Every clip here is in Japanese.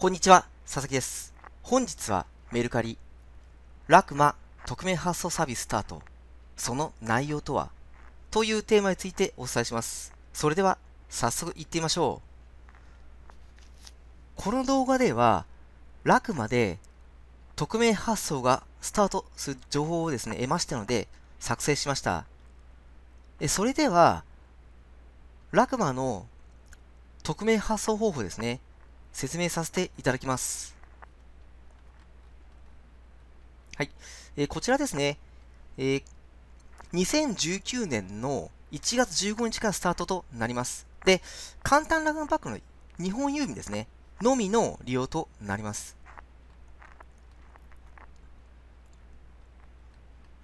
こんにちは、佐々木です。本日はメルカリ、ラクマ匿名発送サービススタート、その内容とはというテーマについてお伝えします。それでは、早速行ってみましょう。この動画では、ラクマで匿名発送がスタートする情報をですね、得ましたので、作成しました。それでは、ラクマの匿名発送方法ですね。説明させていただきます。はい。えー、こちらですね、えー、2019年の1月15日からスタートとなります。で、簡単ラグンパックの日本郵便ですね、のみの利用となります。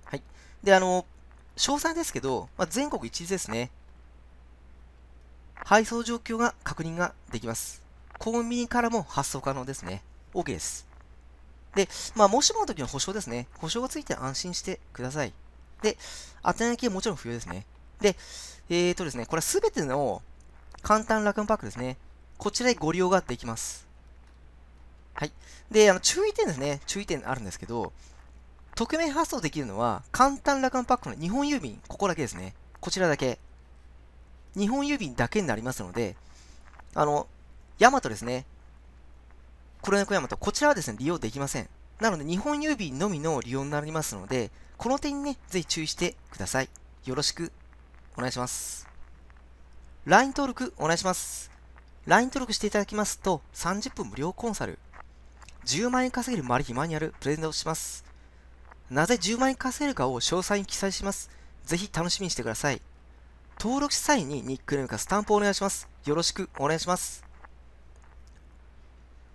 はい。で、あの、詳細ですけど、まあ、全国一律ですね。配送状況が確認ができます。コンビニからも発送可能ですね。OK です。で、まあ、もしもの時の保証ですね。保証がついて安心してください。で、当なきはもちろん不要ですね。で、えーとですね、これすべての簡単楽ンパックですね。こちらでご利用ができます。はい。で、あの、注意点ですね。注意点あるんですけど、匿名発送できるのは、簡単楽ンパックの日本郵便、ここだけですね。こちらだけ。日本郵便だけになりますので、あの、ヤマトですね。黒猫ヤマト。こちらはですね、利用できません。なので、日本郵便のみの利用になりますので、この点にね、ぜひ注意してください。よろしくお願いします。LINE 登録お願いします。LINE 登録していただきますと、30分無料コンサル、10万円稼げるマル秘マニュアルプレゼントします。なぜ10万円稼げるかを詳細に記載します。ぜひ楽しみにしてください。登録した際にニックネームかスタンプをお願いします。よろしくお願いします。